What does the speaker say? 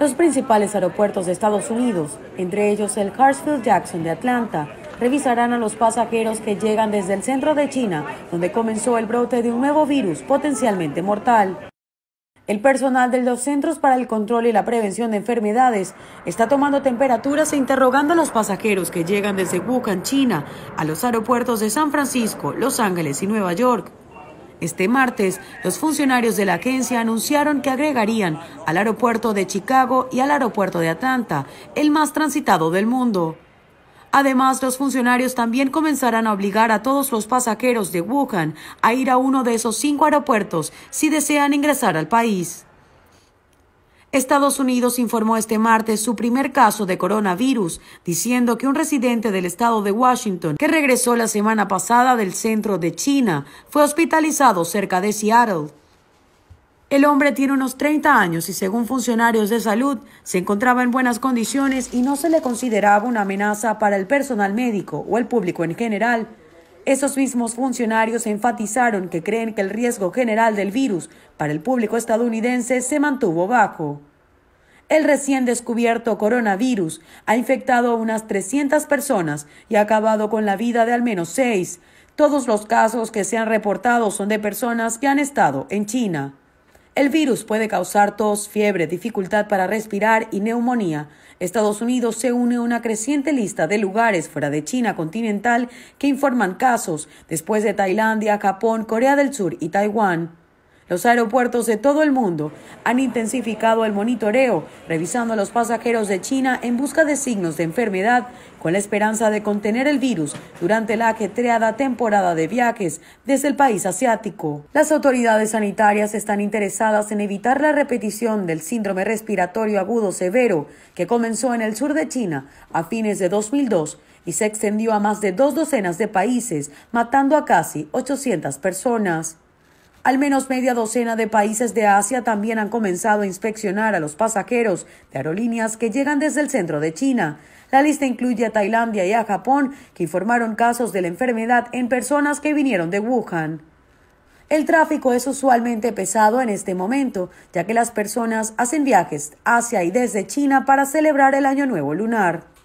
Los principales aeropuertos de Estados Unidos, entre ellos el Hartsfield Jackson de Atlanta, revisarán a los pasajeros que llegan desde el centro de China, donde comenzó el brote de un nuevo virus potencialmente mortal. El personal de los Centros para el Control y la Prevención de Enfermedades está tomando temperaturas e interrogando a los pasajeros que llegan desde Wuhan, China, a los aeropuertos de San Francisco, Los Ángeles y Nueva York este martes, los funcionarios de la agencia anunciaron que agregarían al aeropuerto de Chicago y al aeropuerto de Atlanta, el más transitado del mundo. Además, los funcionarios también comenzarán a obligar a todos los pasajeros de Wuhan a ir a uno de esos cinco aeropuertos si desean ingresar al país. Estados Unidos informó este martes su primer caso de coronavirus, diciendo que un residente del estado de Washington, que regresó la semana pasada del centro de China, fue hospitalizado cerca de Seattle. El hombre tiene unos 30 años y según funcionarios de salud se encontraba en buenas condiciones y no se le consideraba una amenaza para el personal médico o el público en general. Esos mismos funcionarios enfatizaron que creen que el riesgo general del virus para el público estadounidense se mantuvo bajo. El recién descubierto coronavirus ha infectado a unas 300 personas y ha acabado con la vida de al menos seis. Todos los casos que se han reportado son de personas que han estado en China. El virus puede causar tos, fiebre, dificultad para respirar y neumonía. Estados Unidos se une a una creciente lista de lugares fuera de China continental que informan casos, después de Tailandia, Japón, Corea del Sur y Taiwán. Los aeropuertos de todo el mundo han intensificado el monitoreo, revisando a los pasajeros de China en busca de signos de enfermedad, con la esperanza de contener el virus durante la ajetreada temporada de viajes desde el país asiático. Las autoridades sanitarias están interesadas en evitar la repetición del síndrome respiratorio agudo severo que comenzó en el sur de China a fines de 2002 y se extendió a más de dos docenas de países, matando a casi 800 personas. Al menos media docena de países de Asia también han comenzado a inspeccionar a los pasajeros de aerolíneas que llegan desde el centro de China. La lista incluye a Tailandia y a Japón, que informaron casos de la enfermedad en personas que vinieron de Wuhan. El tráfico es usualmente pesado en este momento, ya que las personas hacen viajes hacia y desde China para celebrar el Año Nuevo Lunar.